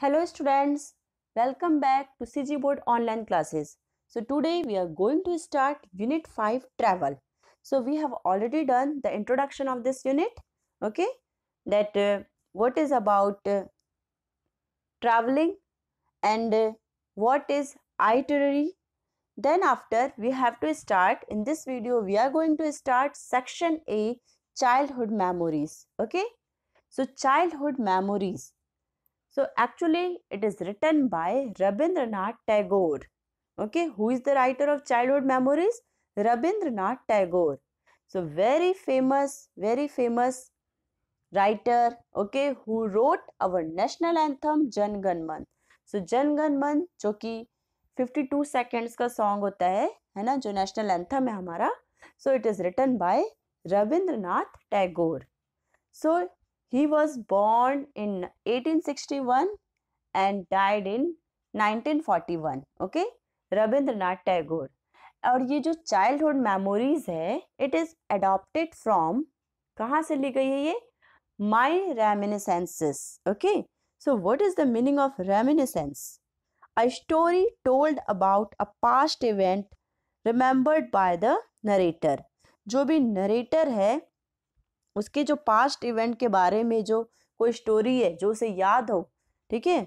Hello students, welcome back to CG Board online classes. So today we are going to start unit 5 travel. So we have already done the introduction of this unit, okay, that uh, what is about uh, traveling and uh, what is itinerary. Then after we have to start, in this video we are going to start section A childhood memories, okay. So childhood memories So actually, it is written by Rabindranath Tagore. Okay, who is the writer of Childhood Memories? Rabindranath Tagore. So very famous, very famous writer, okay, who wrote our national anthem Jan Gan Man. So Jan Gan Man jo ki 52 seconds ka song hota hai hai na jo national anthem hai hamara so it is written by rabindranath tagore so He was born in 1861 and died in 1941. Okay, Rabindranath Tagore. और ये जो childhood memories है it is adopted from कहाँ से ली गई है ये my reminiscences okay so what is the meaning of reminiscence a story told about a past event remembered by the narrator जो भी नरेटर है उसके जो पास्ट इवेंट के बारे में जो कोई स्टोरी है जो उसे याद हो ठीक है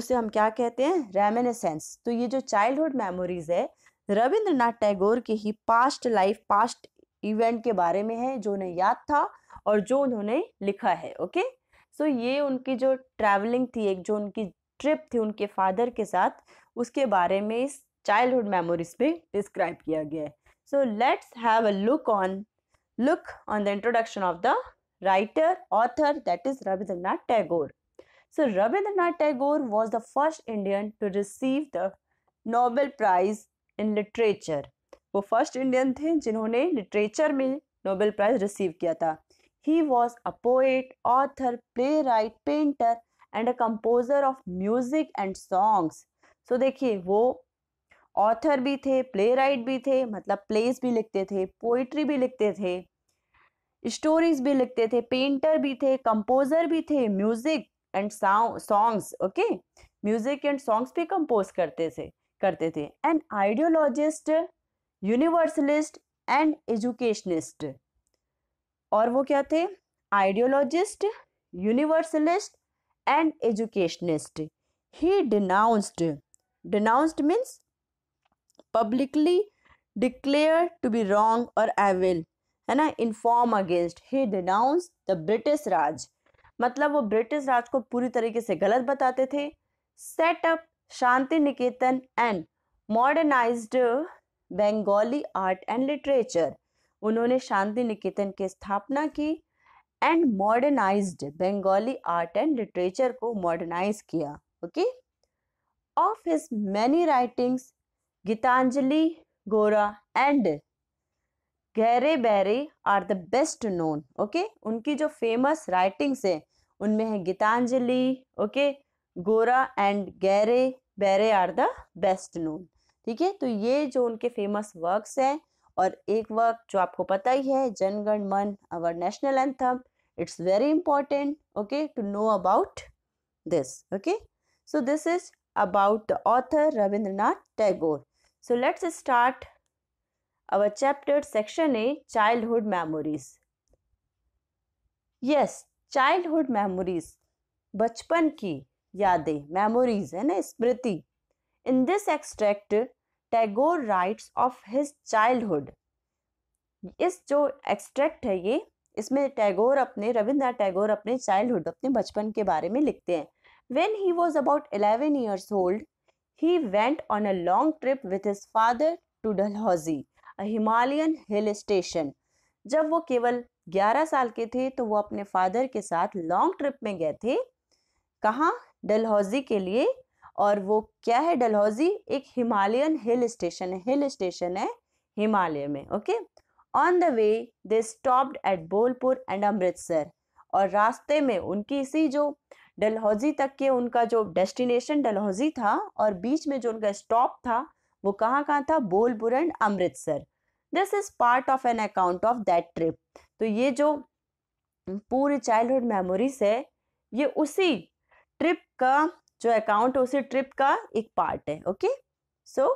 उसे हम क्या कहते हैं रेमेनेसेंस तो ये जो चाइल्डहुड मेमोरीज है रविंद्रनाथ टैगोर के ही पास्ट लाइफ पास्ट इवेंट के बारे में है जो उन्हें याद था और जो उन्होंने लिखा है ओके सो so, ये उनकी जो ट्रैवलिंग थी एक जो उनकी ट्रिप थी उनके फादर के साथ उसके बारे में इस चाइल्डहुड मेमोरीज पे डिस्क्राइब किया गया है so let's have a look on look on the introduction of the writer author that is rabindranath tagore so rabindranath tagore was the first indian to receive the nobel prize in literature the first indian the jinhone literature mein nobel prize receive kiya he was a poet author playwright painter and a composer of music and songs so dekhiye wo author भी थे play right भी थे मतलब place भी लिखते थे poetry भी लिखते थे स्टोरीज भी लिखते थे पेंटर भी थे कंपोजर भी थे music and songs okay music and songs भी कंपोज करते थे करते थे and ideologist universalist and educationist और वो क्या थे ideologist universalist and educationist he denounced denounced means publicly declare to be wrong और एविल है ना inform against he denounce the British Raj मतलब वो ब्रिटिश राज को पूरी तरीके से गलत बताते थे setup Shanti Niketan and modernised Bengali art and literature उन्होंने शांति निकेतन की स्थापना की and modernised Bengali art and literature को मॉडर्नाइज किया okay of his many writings Gitanjali Gora and Ghare Baire are the best known okay उनकी जो फेमस राइटिंग्स हैं उनमें है गीतांजलि ओके गोरा and Ghare Baire are the best known ठीक है तो ये जो उनके फेमस वर्क्स हैं और एक वर्क जो आपको पता ही है Janagana Mana our national anthem it's very important okay to know about this okay so this is about the author Rabindranath Tagore So let's start our chapter section A childhood memories Yes, childhood memories बचपन की यादें memories है ना स्मृति in this extract Tagore writes of his childhood इस जो extract है ये इसमें टैगोर अपने रविंद्रनाथ टैगोर अपने चाइल्डहुड अपने बचपन के बारे में लिखते हैं when he was about eleven years old He went on a long trip with his father to Dalhousie, a Himalayan hill station. जब वो केवल 11 साल के थे तो वो अपने फादर के साथ लॉन्ग ट्रिप में गए थे कहाँ डलहौजी के लिए और वो क्या है डलहौजी एक हिमालयन हिल स्टेशन है हिल स्टेशन है हिमालय में okay on the way they stopped at Bolpur and Amritsar और रास्ते में उनकी इसी जो डलहौजी तक के उनका जो डेस्टिनेशन डलहौजी था और बीच में जो उनका स्टॉप था वो कहाँ कहाँ था Bolpur and Amritsar this is part of an account of that trip तो ये जो पूरी चाइल्डहुड मेमोरीज है ये उसी ट्रिप का जो अकाउंट है उसी ट्रिप का एक पार्ट है okay so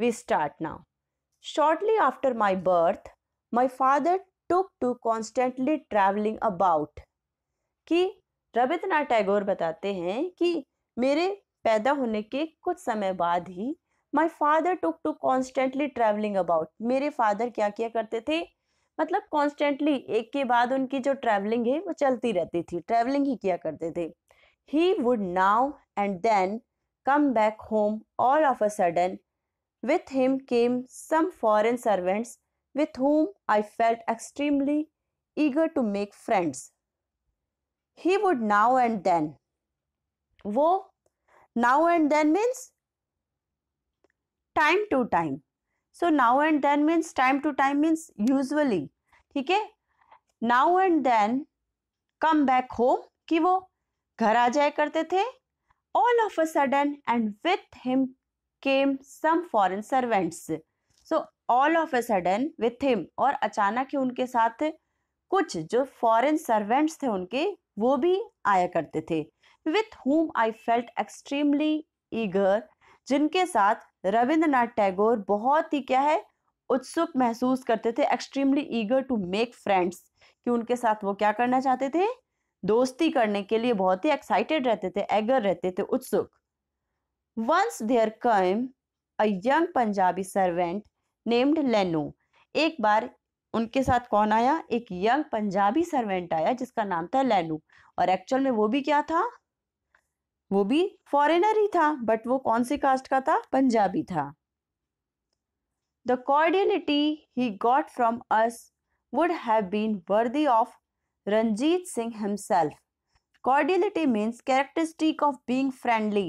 we start now shortly after my birth my father took to constantly travelling about कि रविन्द्रनाथ टैगोर बताते हैं कि मेरे पैदा होने के कुछ समय बाद ही my father took to constantly travelling about मेरे फादर क्या किया करते थे मतलब कॉन्स्टेंटली एक के बाद उनकी जो ट्रैवलिंग है वो चलती रहती थी ट्रैवलिंग ही किया करते थे he would now and then come back home all of a sudden with him came some foreign servants with whom I felt extremely eager to make friends he would now and then वो now and then means time to time so now and then means time to time means usually ठीक है now and then come back home कि वो घर आ जाया करते थे all of a sudden and with him came some foreign servants so all of a sudden with him और अचानक ही उनके साथ कुछ जो फॉरेन सर्वेंट्स थे उनके वो भी आया करते थे with whom I felt extremely eager जिनके साथ रविंद्रनाथ टैगोर बहुत ही क्या है उत्सुक महसूस करते थे extremely eager to make friends कि उनके साथ वो क्या करना चाहते थे दोस्ती करने के लिए बहुत ही एक्साइटेड रहते थे एगर रहते थे उत्सुक once there came a young Punjabi servant named Lenu एक बार उनके साथ कौन आया एक यंग पंजाबी सर्वेंट आया जिसका नाम था लैनू और एक्चुअल में वो भी क्या था वो भी फॉरेनर ही था बट वो कौन सी कास्ट का था पंजाबी था the cordiality he got from us would have been worthy of Ranjit Singh himself cordiality means characteristic of being friendly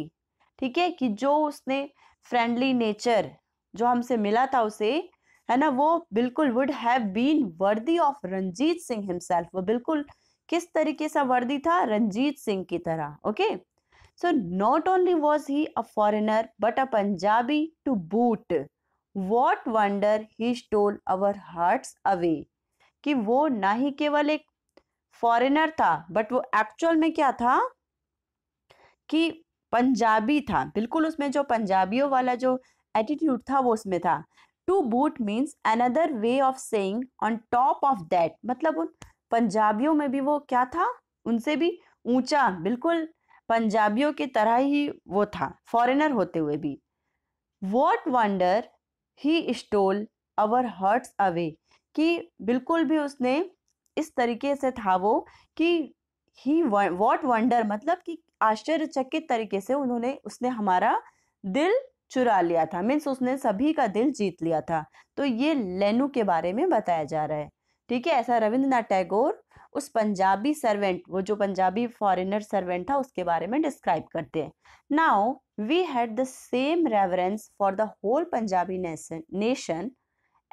ठीक है कि जो उसने फ्रेंडली नेचर जो हमसे मिला था उसे है ना वो बिल्कुल would have been worthy of Ranjit Singh himself वो बिल्कुल किस तरीके से वर्दी था रंजीत सिंह की तरह okay so not only was he a foreigner but a Punjabi to boot what wonder he stole our hearts away कि वो ना ही केवल एक फॉरेनर था बट वो एक्चुअल में क्या था कि पंजाबी था बिल्कुल उसमें जो पंजाबियों वाला जो एटीट्यूड था वो उसमें था to boot means another way of saying on top of that मतलब उन पंजाबियों में भी वो क्या था उनसे भी ऊंचा बिल्कुल पंजाबियों की तरह ही वो था फॉरेनर होते हुए भी what wonder he stole our hearts away कि बिल्कुल भी उसने इस तरीके से था वो कि ही वॉट वंडर मतलब कि आश्चर्यचकित तरीके से उन्होंने उसने हमारा दिल चुरा लिया था मीन्स उसने सभी का दिल जीत लिया था तो ये लेनू के बारे में बताया जा रहा है ठीक है ऐसा रविंद्रनाथ टैगोर उस पंजाबी सर्वेंट वो जो पंजाबी फॉरेनर सर्वेंट था उसके बारे में डिस्क्राइब करते हैं now we had the same reverence for the whole Punjabi nation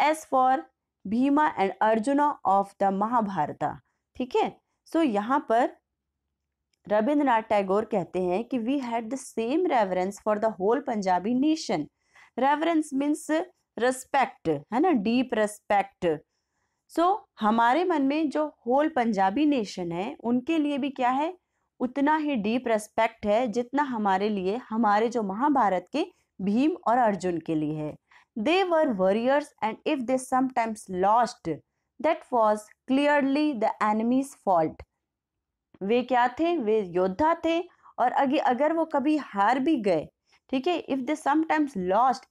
as for Bhima and Arjuna of the Mahabharata ठीक है सो यहाँ पर रविंद्रनाथ टैगोर कहते हैं कि we had the same reverence for the whole Punjabi nation reverence means respect है ना डीप रेस्पेक्ट सो हमारे मन में जो होल पंजाबी नेशन है उनके लिए भी क्या है उतना ही डीप रेस्पेक्ट है जितना हमारे लिए हमारे जो महाभारत के भीम और अर्जुन के लिए है they were warriors and if they sometimes lost that was clearly the enemy's fault वे क्या थे वे योद्धा थे और अगे अगर वो कभी हार भी गए ठीक है if they sometimes lost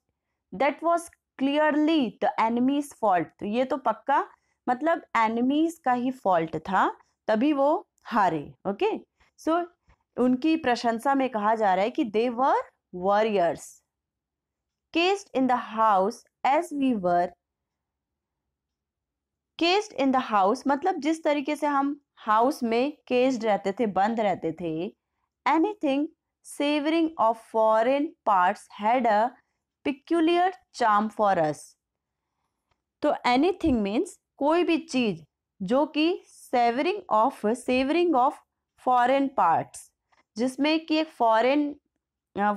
that was clearly the enemy's fault तो ये तो पक्का मतलब एनिमीज का ही फॉल्ट था तभी वो हारे ओके सो so, उनकी प्रशंसा में कहा जा रहा है कि they were warriors caged in the house as we were caged in the house मतलब जिस तरीके से हम हाउस में केस्ड रहते थे बंद रहते थे anything savouring of foreign parts had a peculiar charm for us तो एनीथिंग मींस कोई भी चीज जो कि savouring of savouring of foreign parts जिसमें कि एक फॉरेन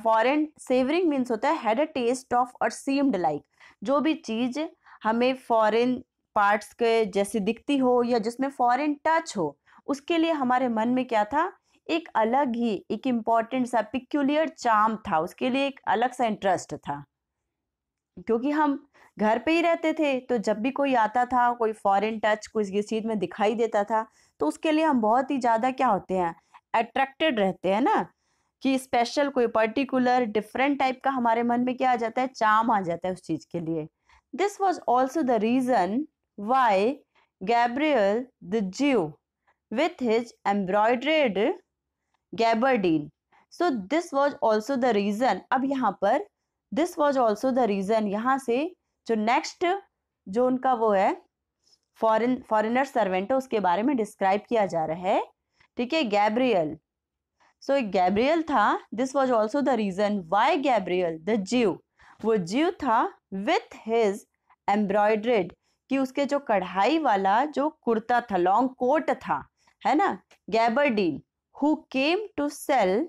फॉरेन सेवरिंग मीन्स होता है हैड अ टेस्ट ऑफ और सीम्ड लाइक जो भी चीज हमें फॉरेन पार्ट्स के जैसे दिखती हो या जिसमें फॉरेन टच हो उसके लिए हमारे मन में क्या था एक अलग ही एक इम्पॉर्टेंट सा पिक्यूलियर चाम था उसके लिए एक अलग सा इंटरेस्ट था क्योंकि हम घर पे ही रहते थे तो जब भी कोई आता था कोई फॉरेन टच कोई किसी चीज़ में दिखाई देता था तो उसके लिए हम बहुत ही ज़्यादा क्या होते हैं अट्रैक्टेड रहते हैं ना कि स्पेशल कोई पर्टिकुलर डिफरेंट टाइप का हमारे मन में क्या आ जाता है चाम आ जाता है उस चीज़ के लिए this was also the reason why Gabriel the Jew with his embroidered gabardine. So this was also the reason. अब यहाँ पर this was also the reason. यहाँ से जो next जो उनका वो है फॉरेन फॉरेनर सर्वेंट है उसके बारे में डिस्क्राइब किया जा रहा है ठीक है गैब्रियल सो गैब्रियल था this was also the reason why Gabriel the Jew वो जीव था विथ हिज एम्ब्रॉयड्रेड कि उसके जो कढ़ाई वाला जो कुर्ता था लॉन्ग कोट था है ना gabardine who came to sell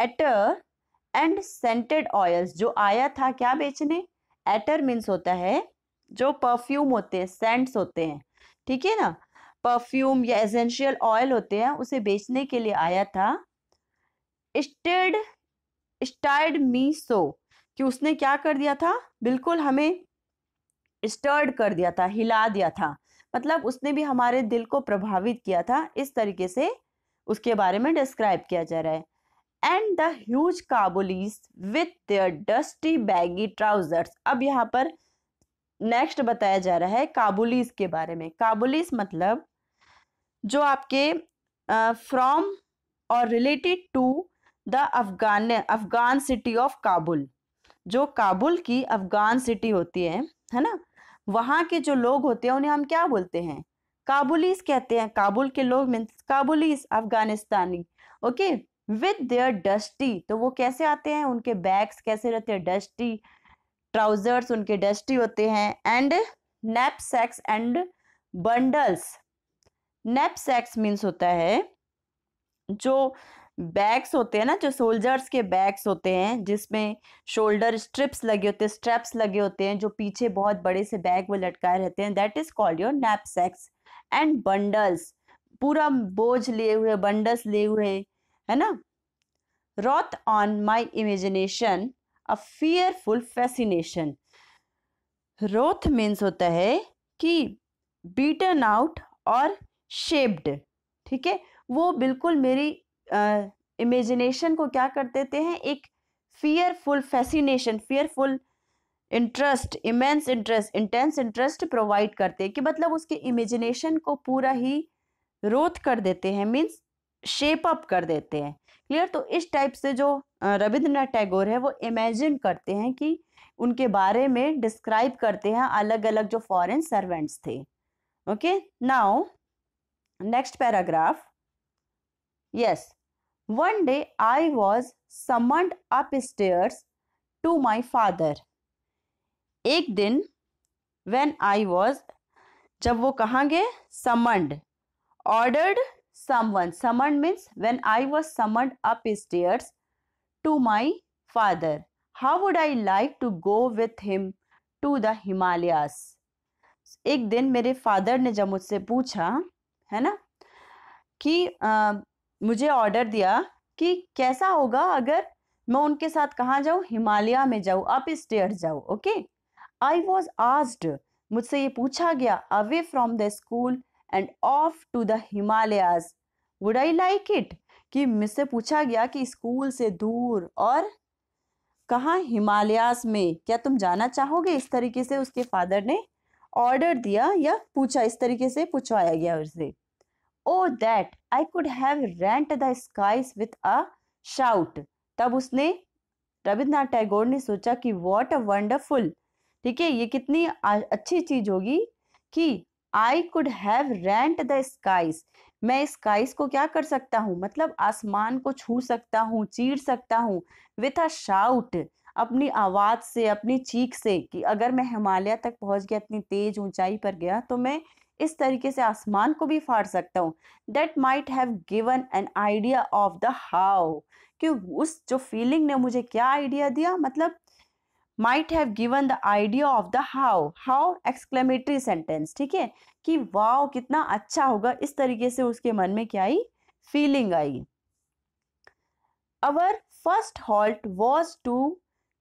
attar and scented oils जो आया था क्या बेचने एटर मीन्स होता है जो परफ्यूम होते हैं सेंट्स होते हैं ठीक है ना परफ्यूम या एसेंशियल ऑयल होते हैं उसे बेचने के लिए आया था स्टेड स्टाइड मी सो कि उसने क्या कर दिया था बिल्कुल हमें स्टर्ड कर दिया था हिला दिया था मतलब उसने भी हमारे दिल को प्रभावित किया था इस तरीके से उसके बारे में डिस्क्राइब किया जा रहा है and the huge Kabulis with dusty baggy trousers अब यहाँ पर नेक्स्ट बताया जा रहा है काबुलिस के बारे में काबुलिस मतलब जो आपके फ्रॉम और related to the Afghan Afghan city of Kabul जो काबुल की अफगान सिटी होती है है ना वहाँ के जो लोग होते हैं उन्हें हम क्या बोलते हैं काबुलीस कहते हैं काबुल के लोग mean Kabulis Afghanistani okay with their dusty तो वो कैसे आते हैं उनके बैग्स कैसे रहते हैं डस्टी ट्राउजर्स उनके डस्टी होते हैं and knapsacks and bundles knapsacks means होता है जो बैग्स होते हैं ना जो सोल्जर्स के बैग्स होते हैं जिसमें शोल्डर स्ट्रिप्स लगे होते हैं स्ट्रैप्स लगे होते हैं जो पीछे बहुत बड़े से बैग वो लटकाए रहते हैं that is called your knapsacks and bundles पूरा बोझ लिए हुए बंडल्स लिए हुए है ना wrought on my imagination a fearful fascination wrought means होता है कि बीटन आउट और शेप्ड ठीक है वो बिल्कुल मेरी इमेजिनेशन को क्या कर देते हैं एक fearful fascination fearful interest immense interest intense interest provide करते हैं कि मतलब उसके इमेजिनेशन को पूरा ही रोथ कर देते हैं मीन्स शेप अप कर देते हैं क्लियर तो इस टाइप से जो रविंद्रनाथ टैगोर है वो इमेजिन करते हैं कि उनके बारे में डिस्क्राइब करते हैं अलग अलग जो फॉरेन सर्वेंट्स थे okay now next paragraph yes One day I was summoned upstairs to my father. एक दिन when I was जब वो कहाँ गए summoned ordered someone summoned means when I was summoned upstairs to my father how would I like to go with him to the Himalayas एक दिन मेरे father ने जब मुझसे पूछा है ना कि uh, मुझे ऑर्डर दिया कि कैसा होगा अगर मैं उनके साथ कहाँ जाऊँ हिमालय में जाऊँ अप स्टेयर जाऊँ ओके आई वॉज आस्ड मुझसे ये पूछा गया away from the school and off to the Himalayas would I like it कि मुझसे पूछा गया कि स्कूल से दूर और कहाँ हिमालयाज में क्या तुम जाना चाहोगे इस तरीके से उसके फादर ने ऑर्डर दिया या पूछा इस तरीके से पूछवाया गया उससे oh that I could have rent the skies with a shout तब उसने रविन्द्रनाथ टैगोर ने सोचा कि वॉट अ वंडरफुल ठीक है ये कितनी अच्छी चीज होगी कि I could have rent the skies मैं स्काईज को क्या कर सकता हूँ मतलब आसमान को छू सकता हूँ चीर सकता हूँ विथ अ शाउट अपनी आवाज़ से अपनी चीख से कि अगर मैं हिमालय तक पहुंच गया इतनी तेज ऊंचाई पर गया तो मैं इस तरीके से आसमान को भी फाड़ सकता हूँ that might have given an idea of the how कि उस जो फीलिंग ने मुझे क्या आइडिया दिया मतलब might have given the idea of the how how exclamatory sentence ठीक है कि वाओ कितना अच्छा होगा इस तरीके से उसके मन में क्या आई feeling I our first halt was to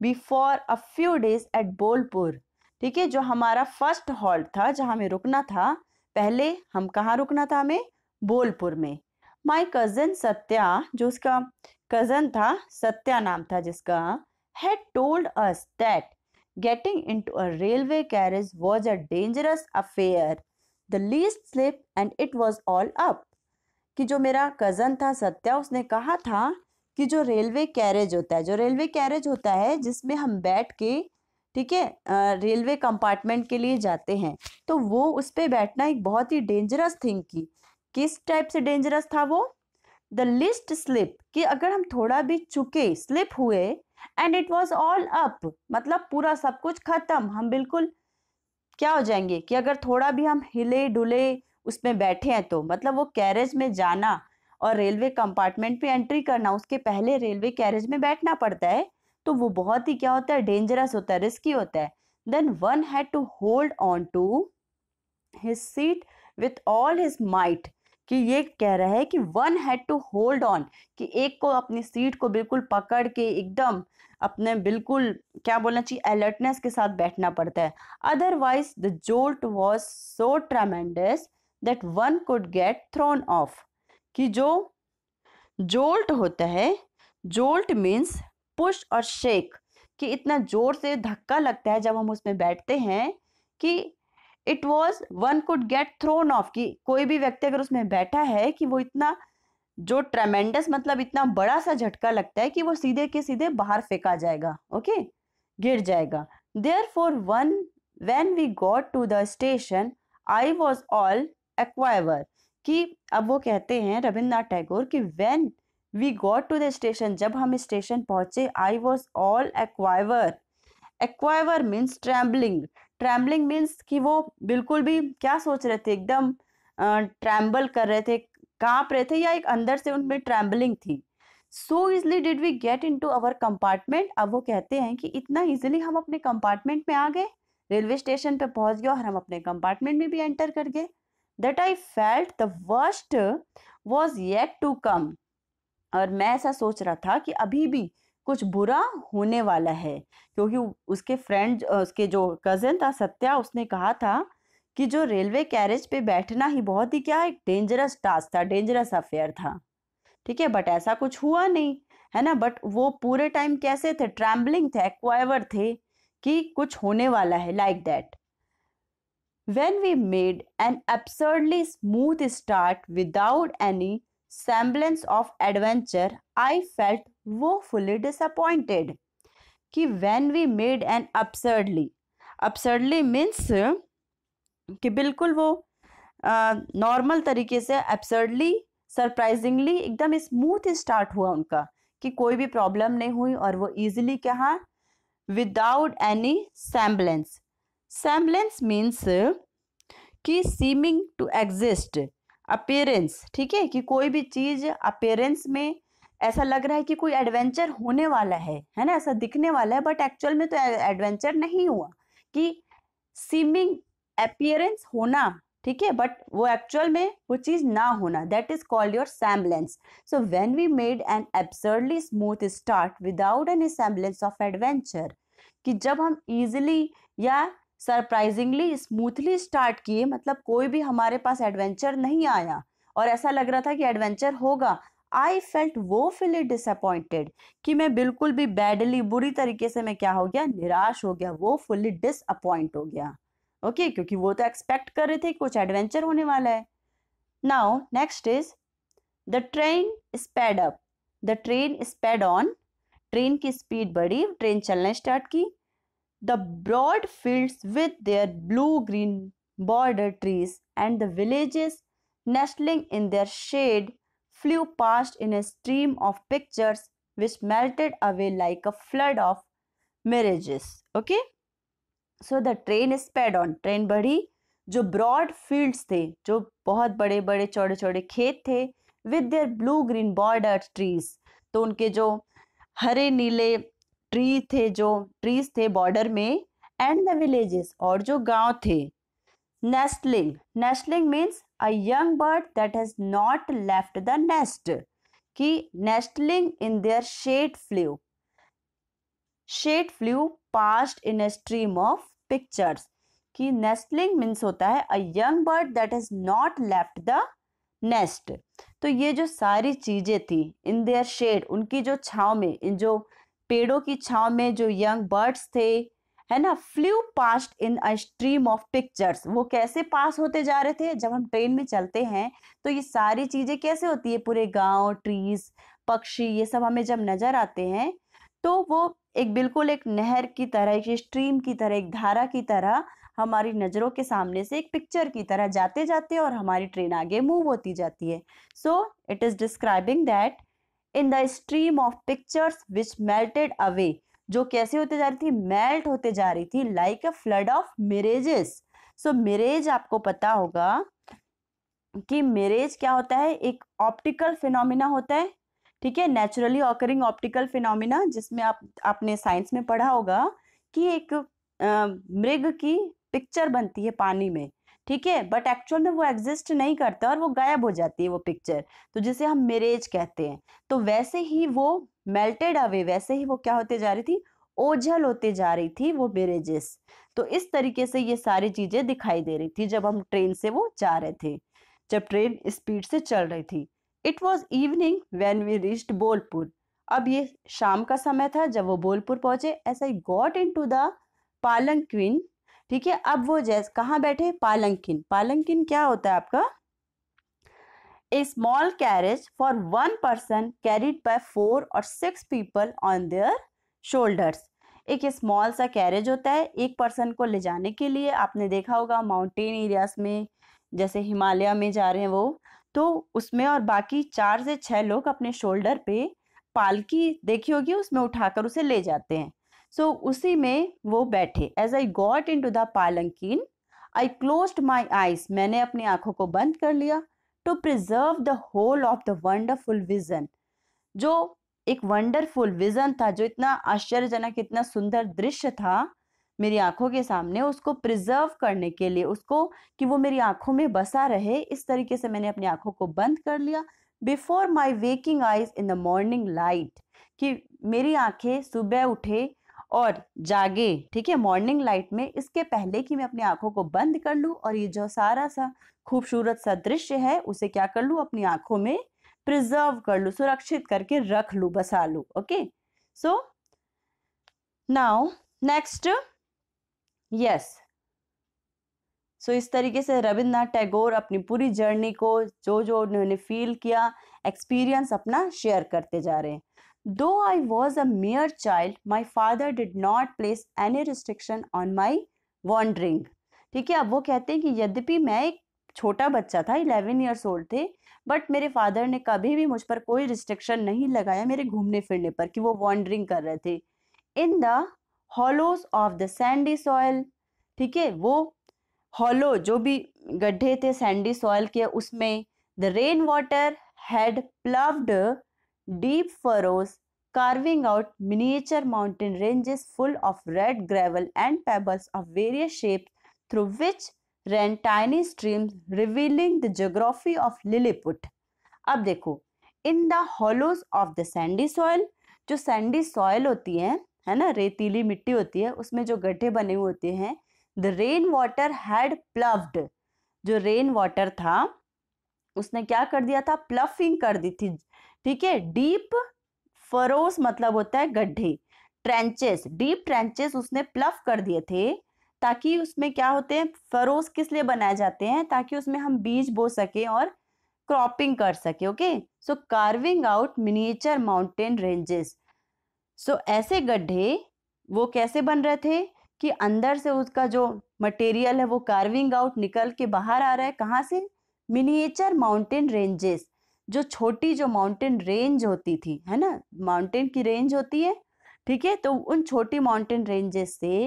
before a few days at Bolpur ठीक है जो हमारा फर्स्ट हॉल्ट था जहाँ हमें रुकना था पहले हम कहाँ रुकना था हमें बोलपुर में माय कज़न सत्या जो उसका कज़न था सत्या नाम था जिसका had told us that getting into a railway carriage was a dangerous affair the least slip and it was all up कि जो मेरा कज़न था सत्या उसने कहा था कि जो रेलवे कैरेज होता है जो रेलवे कैरेज होता है जिसमें हम बैठ के ठीक है रेलवे कंपार्टमेंट के लिए जाते हैं तो वो उस पर बैठना एक बहुत ही डेंजरस थिंग की किस टाइप से डेंजरस था वो द लिस्ट स्लिप कि अगर हम थोड़ा भी चुके स्लिप हुए and it was all up मतलब पूरा सब कुछ खत्म हम बिल्कुल क्या हो जाएंगे कि अगर थोड़ा भी हम हिले डुले उसमें बैठे हैं तो मतलब वो कैरेज में जाना और रेलवे कंपार्टमेंट पे एंट्री करना उसके पहले रेलवे कैरेज में बैठना पड़ता है तो वो बहुत ही क्या होता है डेंजरस होता है रिस्की होता है then one had to hold on to his seat with all his might कि ये कह रहा है कि one had to hold on कि एक को अपनी सीट को बिल्कुल पकड़ के एकदम अपने बिल्कुल क्या बोलना चाहिए अलर्टनेस के साथ बैठना पड़ता है otherwise the jolt was so tremendous that one could get thrown off कि जो जोल्ट होता है जोल्ट मीन्स पुश और शेक कि इतना जोर से धक्का लगता है जब हम उसमें बैठते हैं कि it was one could get thrown off कि कोई भी व्यक्ति अगर उसमें बैठा है कि वो इतना जो ट्रेमेंडस मतलब इतना बड़ा सा झटका लगता है कि वो सीधे के सीधे बाहर फेंका जाएगा ओके गिर जाएगा there for one when we got to the station I was all aquiver कि अब वो कहते हैं रविन्द्रनाथ टैगोर कि when we got to the station जब हम स्टेशन पहुंचे I was all aquiver aquiver means trembling trembling means कि वो बिल्कुल भी क्या सोच रहे थे एकदम ट्रैम्बल कर रहे थे कांप रहे थे या एक अंदर से उनमें ट्रैम्बलिंग थी so easily did we get into our compartment अब वो कहते हैं कि इतना ईजिली हम अपने कंपार्टमेंट में आ गए रेलवे स्टेशन पर पहुंच गए और हम अपने कंपार्टमेंट में भी एंटर कर गए that I felt the worst was yet to come और मैं ऐसा सोच रहा था कि अभी भी कुछ बुरा होने वाला है क्योंकि उसके फ्रेंड उसके जो कज़न था सत्या उसने कहा था कि जो रेलवे कैरेज पे बैठना ही बहुत ही क्या एक डेंजरस टास्क था डेंजरस अफेयर था ठीक है बट ऐसा कुछ हुआ नहीं है ना बट वो पूरे टाइम कैसे थे ट्रैम्बलिंग थे एक्वाइवर थे कि कुछ होने वाला है like that when we made an absurdly smooth start without any of adventure I felt वो फुली डिसअपॉइंटेड कि when we made an absurdly absurdly means कि बिल्कुल वो नॉर्मल तरीके से अपसर्डली सरप्राइजिंगली एकदम स्मूथ स्टार्ट हुआ उनका कि कोई भी प्रॉब्लम नहीं हुई और वो ईजिली क्या without any semblance semblance means कि सीमिंग टू एग्जिस्ट अपेरेंस ठीक है कि कोई भी चीज़ अपेरेंस में ऐसा लग रहा है कि कोई एडवेंचर होने वाला है है ना ऐसा दिखने वाला है बट एक्चुअल में तो एडवेंचर नहीं हुआ कि सीमिंग अपियरेंस होना ठीक है बट वो एक्चुअल में वो चीज़ ना होना that is called your semblance so when we made an absurdly smooth start without any semblance of adventure कि जब हम इजिली या सरप्राइजिंगली स्मूथली स्टार्ट किए मतलब कोई भी हमारे पास एडवेंचर नहीं आया और ऐसा लग रहा था कि एडवेंचर होगा आई फेल्ट वो फीली डिसअपॉइंटेड कि मैं बिल्कुल भी बैडली बुरी तरीके से मैं क्या हो गया निराश हो गया वो फुल्ली डिसअपॉइंट हो गया ओके okay, क्योंकि वो तो एक्सपेक्ट कर रहे थे कुछ एडवेंचर होने वाला है now next is the train sped up the train sped on train की स्पीड बढ़ी ट्रेन चलना स्टार्ट की the broad fields with their blue green border trees and the villages nestling in their shade flew past in a stream of pictures which melted away like a flood of mirages okay so the train sped on train बढ़ी जो broad fields थे जो बहुत बड़े बड़े चौड़े चौड़े खेत थे with their blue green border trees तो उनके जो हरे नीले ट्री थे जो ट्रीज थे बॉर्डर में एंड द विलेजेस और जो गांव थे nestling nestling means a young bird that has not left the nest कि nestling in their shade flew shade flew past in a stream of pictures कि नेस्टलिंग मीन्स होता है a young bird that has not left the nest तो ये जो सारी चीज़ें थी इन देयर शेड उनकी जो छाव में इन जो पेड़ों की छाव में जो यंग बर्ड्स थे है ना flew past in a stream of pictures वो कैसे पास होते जा रहे थे जब हम ट्रेन में चलते हैं तो ये सारी चीज़ें कैसे होती है पूरे गांव ट्रीज पक्षी ये सब हमें जब नज़र आते हैं तो वो एक बिल्कुल एक नहर की तरह एक स्ट्रीम की तरह एक धारा की तरह हमारी नज़रों के सामने से एक पिक्चर की तरह जाते जाते और हमारी ट्रेन आगे मूव होती जाती है so it is describing that in the stream of pictures which melted away जो कैसे होते जा रही थी मेल्ट होते जा रही थी like a flood of mirages so mirage आपको पता होगा कि मेरेज क्या होता है एक ऑप्टिकल फिनोमिना होता है ठीक है नेचुरली ऑकरिंग ऑप्टिकल फिनोमिना जिसमें आप आपने साइंस में पढ़ा होगा कि एक आ, मृग की पिक्चर बनती है पानी में ठीक है बट एक्चुअल में वो एग्जिस्ट नहीं करता और वो गायब हो जाती है वो पिक्चर तो जिसे हम मेरेज कहते हैं तो वैसे ही वो मेल्टेड अवे वैसे ही वो क्या होते जा रही थी ओझल होते जा रही थी वो मेरेजेस तो इस तरीके से ये सारी चीज़ें दिखाई दे रही थी जब हम ट्रेन से वो जा रहे थे जब ट्रेन स्पीड से चल रही थी it was evening when we reached Bolpur अब ये शाम का समय था जब वो बोलपुर पहुंचे ऐसा ही got into the palanquin ठीक है अब वो जैस कहाँ बैठे पालंकिन पालंकिन क्या होता है आपका a small carriage for one person carried by four और six people on their shoulders एक स्मॉल सा कैरेज होता है एक पर्सन को ले जाने के लिए आपने देखा होगा माउंटेन एरियाज में जैसे हिमालय में जा रहे हैं वो तो उसमें और बाकी चार से छः लोग अपने शोल्डर पे पालकी देखी होगी उसमें उठाकर उसे ले जाते हैं सो so, उसी में वो बैठे as I got into the palanquin I close my eyes मैंने अपनी आंखों को बंद कर लिया to preserve the whole of the wonderful vision जो एक वंडरफुल विजन था जो इतना आश्चर्यजनक इतना सुंदर दृश्य था मेरी आंखों के सामने उसको प्रिजर्व करने के लिए उसको कि वो मेरी आंखों में बसा रहे इस तरीके से मैंने अपनी आंखों को बंद कर लिया before my waking eyes in the morning light कि मेरी आंखें सुबह उठे और जागे ठीक है मॉर्निंग लाइट में इसके पहले कि मैं अपनी आंखों को बंद कर लू और ये जो सारा सा खूबसूरत सा दृश्य है उसे क्या कर लू अपनी आंखों में प्रिजर्व कर लू सुरक्षित करके रख लू बसा लू okay so now next yes so इस तरीके से रविन्द्रनाथ टैगोर अपनी पूरी जर्नी को जो जो उन्होंने फील किया एक्सपीरियंस अपना शेयर करते जा रहे हैं Though I was a mere child, my father did not place any restriction on my wandering. ठीक है अब वो कहते हैं कि यद्यपि मैं एक छोटा बच्चा था इलेवन ईयर्स ओल्ड थे बट मेरे फादर ने कभी भी मुझ पर कोई रिस्ट्रिक्शन नहीं लगाया मेरे घूमने फिरने पर कि वो वॉन्डरिंग कर रहे थे in the hollows of the sandy soil ठीक है वो हॉलो जो भी गड्ढे थे सैंडी सॉयल के उसमें the rain water had ploughed deep furrows carving out miniature mountain ranges full of red gravel and pebbles of various shapes through which ran tiny streams revealing the geography of Lilliput. अब देखो in the hollows of the sandy soil जो sandy soil होती है है ना रेतीली मिट्टी होती है उसमें जो गड्ढे बने हुए होते हैं the rain water had ploughed जो रेन वाटर था उसने क्या कर दिया था प्लफिंग कर दी थी ठीक है डीप फरोस मतलब होता है गड्ढे ट्रेंचेस डीप ट्रेंचेस उसने प्लफ कर दिए थे ताकि उसमें क्या होते हैं फरोस किस लिए बनाए जाते हैं ताकि उसमें हम बीज बो सके और क्रॉपिंग कर सके okay so carving out miniature mountain ranges so ऐसे गड्ढे वो कैसे बन रहे थे कि अंदर से उसका जो मटेरियल है वो कार्विंग आउट निकल के बाहर आ रहा है कहाँ से मिनिएचर माउंटेन रेंजेस जो छोटी जो माउंटेन रेंज होती थी है ना माउंटेन की रेंज होती है ठीक है तो उन छोटी माउंटेन रेंजेस से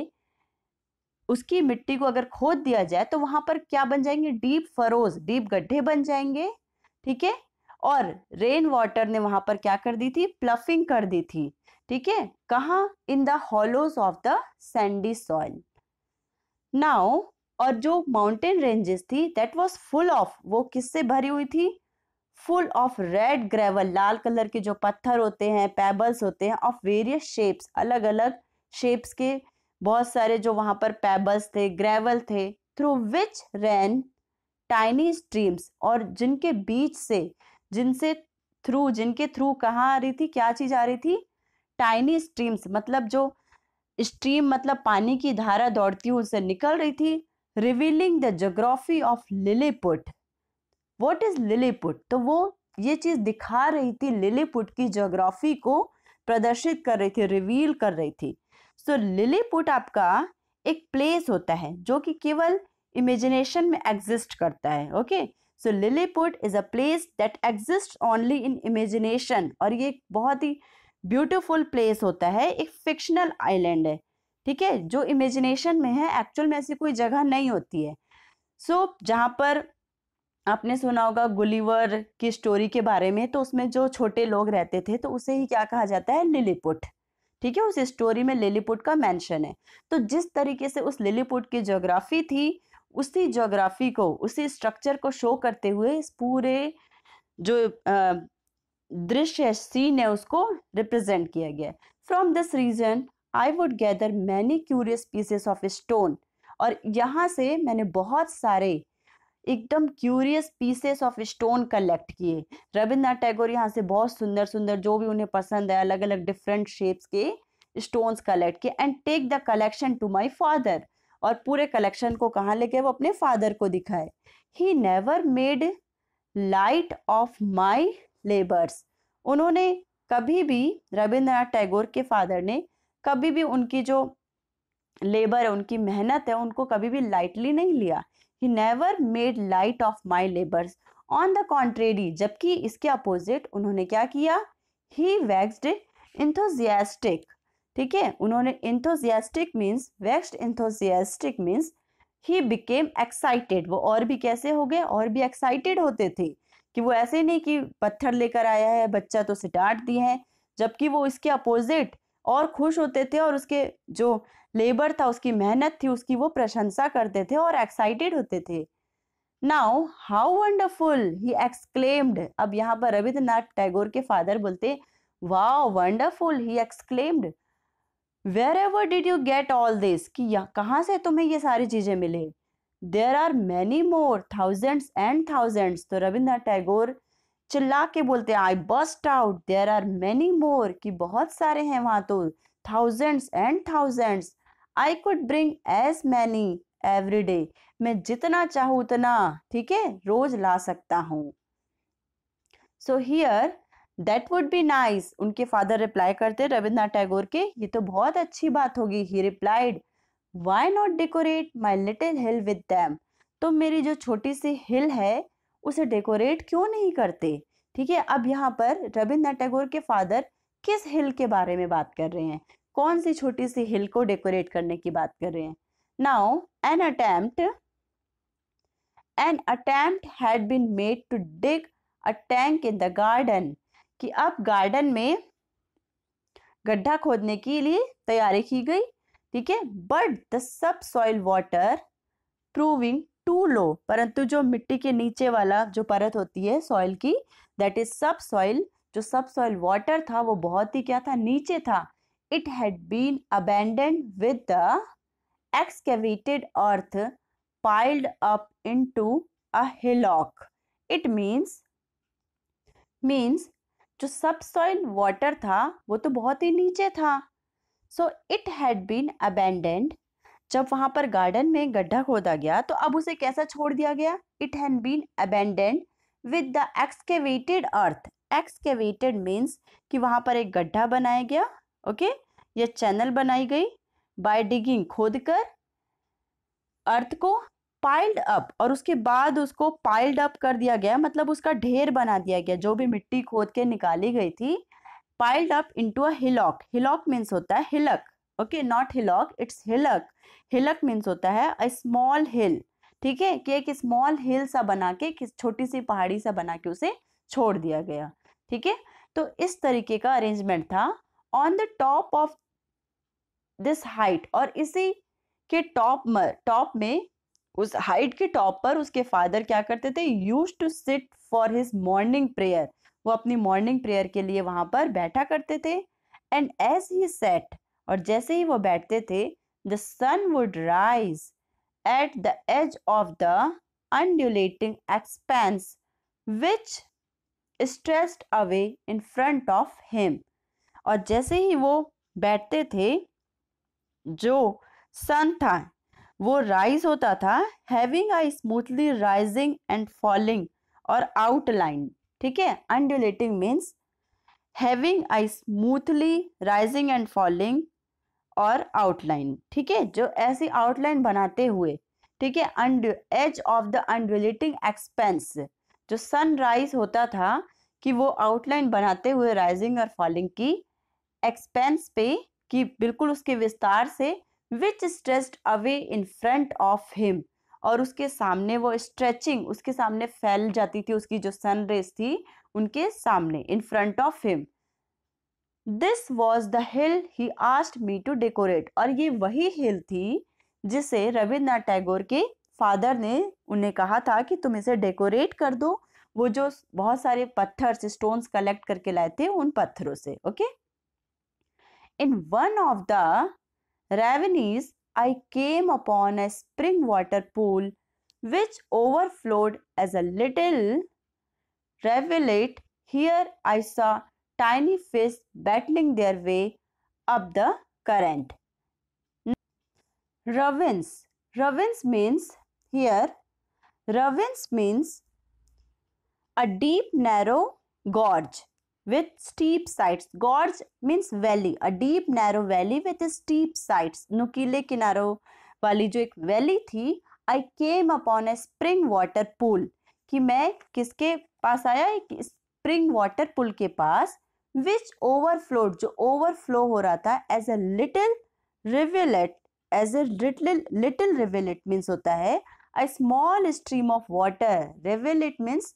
उसकी मिट्टी को अगर खोद दिया जाए तो वहां पर क्या बन जाएंगे डीप फरोज डीप गड्ढे बन जाएंगे ठीक है और रेन वाटर ने वहां पर क्या कर दी थी प्लफिंग कर दी थी ठीक है कहा in the hollows of the sandy soil now और जो माउंटेन रेंजेस थी दैट वॉज फुल ऑफ वो किससे भरी हुई थी फुल ऑफ रेड ग्रेवल लाल कलर के जो पत्थर होते हैं पेबल्स होते हैं ऑफ वेरियस शेप्स अलग अलग शेप्स के बहुत सारे जो वहां पर पेबल्स थे ग्रेवल थे through which ran tiny streams और जिनके बीच से जिनसे थ्रू जिनके थ्रू कहाँ आ रही थी क्या चीज़ आ रही थी टाइनी स्ट्रीम्स मतलब जो स्ट्रीम मतलब पानी की धारा दौड़ती हुई उनसे निकल रही थी revealing the geography of Lilliput what is Lilliput तो वो ये चीज़ दिखा रही थी लिलीपुट की जोग्राफी को प्रदर्शित कर रही थी रिवील कर रही थी सो so, लिलीपुट आपका एक प्लेस होता है जो कि केवल इमेजिनेशन में एग्जिस्ट करता है okay so Lilliput is a place that exist only in imagination और ये बहुत ही ब्यूटीफुल प्लेस होता है एक फिक्शनल आइलैंड है ठीक है जो इमेजिनेशन में है एक्चुअल में ऐसी कोई जगह नहीं होती है सो so, जहाँ पर आपने सुना होगा गुलीवर की स्टोरी के बारे में तो उसमें जो छोटे लोग रहते थे तो उसे ही क्या कहा जाता है लिलीपुट ठीक है उस स्टोरी में लिलीपुट का मेंशन है तो जिस तरीके से उस लिलीपुट की ज्योग्राफी थी उसी ज्योग्राफी को उसी स्ट्रक्चर को शो करते हुए इस पूरे जो दृश्य सीन है उसको रिप्रेजेंट किया गया from this reason I would gather many curious pieces of stone और यहाँ से मैंने बहुत सारे एकदम curious pieces of stone collect किए रविन्द्रनाथ टैगोर यहाँ से बहुत सुंदर सुंदर जो भी उन्हें पसंद है अलग अलग डिफरेंट शेप्स के स्टोन्स कलेक्ट किए and take the collection to my father और पूरे कलेक्शन को कहाँ ले गए वो अपने फादर को दिखाए he never made light of my labours उन्होंने कभी भी रविंद्रनाथ टैगोर के फादर ने कभी भी उनकी जो लेबर है उनकी मेहनत है उनको कभी भी लाइटली नहीं लिया he never made light of my labours on the contrary जबकि इसके अपोजिट उन्होंने क्या किया ही वैक्सड इंथोजियास्टिक ठीक है उन्होंने enthusiastic means waxed enthusiastic means he became excited वो और भी कैसे हो गए और भी एक्साइटेड होते थे कि वो ऐसे नहीं कि पत्थर लेकर आया है बच्चा तो सिटाट दी है जबकि वो इसके अपोजिट और खुश होते थे और उसके जो लेबर था उसकी मेहनत थी उसकी वो प्रशंसा करते थे और एक्साइटेड होते थे now how wonderful he exclaimed अब यहाँ पर रविंद्रनाथ टैगोर के फादर बोलते वाह wonderful he exclaimed wherever did you get all this कि कहाँ से तुम्हें ये सारी चीज़ें मिले there are many more thousands and thousands तो रविंद्रनाथ टैगोर चिल्ला के बोलते हैं I burst out there are many more कि बहुत सारे हैं वहाँ तो thousands and thousands I could bring as many every day मैं जितना चाहूँ उतना ठीक है रोज ला सकता हूँ so here that would be nice उनके फादर रिप्लाई करते रविन्द्रनाथ टैगोर के ये तो बहुत अच्छी बात होगी he replied why not decorate my little hill with them तो मेरी जो छोटी सी हिल है उसे डेकोरेट क्यों नहीं करते ठीक है अब यहाँ पर रविंद्रनाथ टैगोर के फादर किस हिल के बारे में बात कर रहे हैं कौन सी छोटी सी हिल को डेकोरेट करने की बात कर रहे हैं now an attempt an attempt had been made to dig a tank in the garden कि अब गार्डन में गड्ढा खोदने के लिए तैयारी की गई ठीक है but the subsoil water proving too low परंतु जो मिट्टी के नीचे वाला जो परत होती है सॉइल की दैट इज सब सॉइल जो सब सॉइल वाटर था वो बहुत ही क्या था नीचे था it had been abandoned with the excavated earth piled up into a hillock. It means means जो सब सॉइल वाटर था वो तो बहुत ही नीचे था so it had been abandoned जब वहां पर गार्डन में गड्ढा खोदा गया तो अब उसे कैसा छोड़ दिया गया it had been with the excavated earth excavated means कि वहां पर एक गड्ढा बनाया गया ओके okay? यह चैनल बनाई गई बाय डिगिंग खोद कर अर्थ को पाइल्ड अप और उसके बाद उसको पाइल्ड अप कर दिया गया मतलब उसका ढेर बना दिया गया जो भी मिट्टी खोद के निकाली गई थी piled up into a hillock hillock means होता है hillock okay not hillock it's hillock hillock means होता है अ स्मॉल हिल ठीक है कि एक स्मॉल हिल सा बना के किस छोटी सी पहाड़ी सा बना के उसे छोड़ दिया गया ठीक है तो इस तरीके का अरेंजमेंट था on the top of this height और इसी के टॉप टॉप में उस हाइट के टॉप पर उसके फादर क्या करते थे used to sit for his morning prayer वो अपनी मॉर्निंग प्रेयर के लिए वहां पर बैठा करते थे एंड एज ही सेट और जैसे ही वो बैठते थे the sun would rise at the edge of the undulating expanse which stretched away in front of him और जैसे ही वो बैठते थे जो सन था वो राइज होता था having a smoothly rising and falling और आउटलाइन ठीक है undulating means having a smoothly rising and falling और आउटलाइन ठीक है जो ऐसी आउटलाइन बनाते हुए ठीक है and edge of the undulating expanse जो सनराइज होता था कि वो आउटलाइन बनाते हुए राइजिंग और फॉलिंग की एक्सपेंस पे कि बिल्कुल उसके विस्तार से which stretched away in front of him और उसके सामने वो स्ट्रेचिंग उसके सामने फैल जाती थी उसकी जो सन रेस थी उनके सामने in front of him this was the hill he asked me to decorate और ये वही हिल थी जिसे रविन्द्रनाथ टैगोर के फादर ने उन्हें कहा था कि तुम इसे डेकोरेट कर दो वो जो बहुत सारे पत्थर स्टोन्स कलेक्ट करके लाए थे उन पत्थरों से okay in one of the ravines I came upon a spring water pool which overflowed as a little rivulet here I saw tiny fish battling their way up the current. Ravens. Ravens means here, ravens means a deep narrow gorge with steep sides. Gorge means valley, a deep narrow valley with steep sides. nukile kinaro wali jo ek valley thi i came upon a spring water pool ki main kiske paas aaya ek spring water pool ke paas which overflowed जो overflow हो रहा था as a little rivulet as a little little rivulet means होता है a small stream of water rivulet means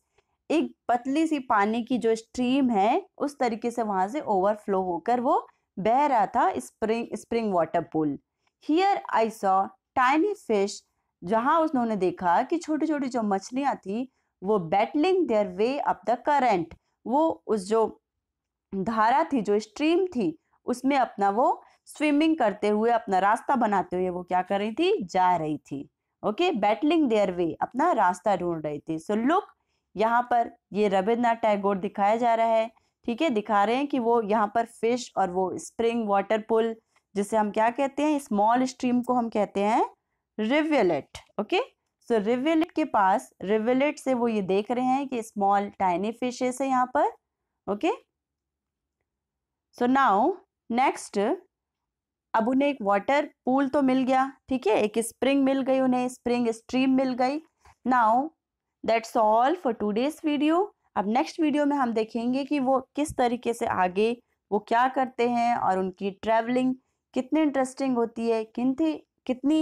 एक पतली सी पानी की जो स्ट्रीम है उस तरीके से वहां से ओवरफ्लो होकर वो बह रहा था spring spring water pool here I saw tiny fish जहां उन्होंने देखा कि छोटी छोटी जो मछलियां थी वो battling their way up the current वो उस जो धारा थी जो स्ट्रीम थी उसमें अपना वो स्विमिंग करते हुए अपना रास्ता बनाते हुए वो क्या कर रही थी जा रही थी ओके बैटलिंग देयर वे अपना रास्ता ढूंढ रही थी सो so, लुक यहाँ पर ये रविन्द्रनाथ टैगोर दिखाया जा रहा है ठीक है दिखा रहे हैं कि वो यहाँ पर फिश और वो स्प्रिंग वाटर पुल जिसे हम क्या कहते हैं स्मॉल स्ट्रीम को हम कहते हैं रिव्यूलेट ओके सो रिव्यूलेट के पास रिव्यूलेट से वो ये देख रहे हैं कि स्मॉल टाइनी फिशेस है यहाँ पर okay okay? So now next अब उन्हें एक वाटर पूल तो मिल गया ठीक है एक स्प्रिंग मिल गई उन्हें स्प्रिंग स्ट्रीम मिल गई now that's all for today's video अब नेक्स्ट वीडियो में हम देखेंगे कि वो किस तरीके से आगे वो क्या करते हैं और उनकी ट्रैवलिंग कितनी इंटरेस्टिंग होती है कितनी कितनी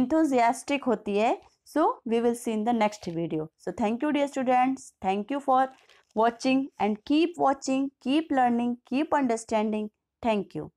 इंथोजियास्टिक होती है so we will see in the next video so thank you dear students thank you for watching and keep watching, keep learning, keep understanding. Thank you.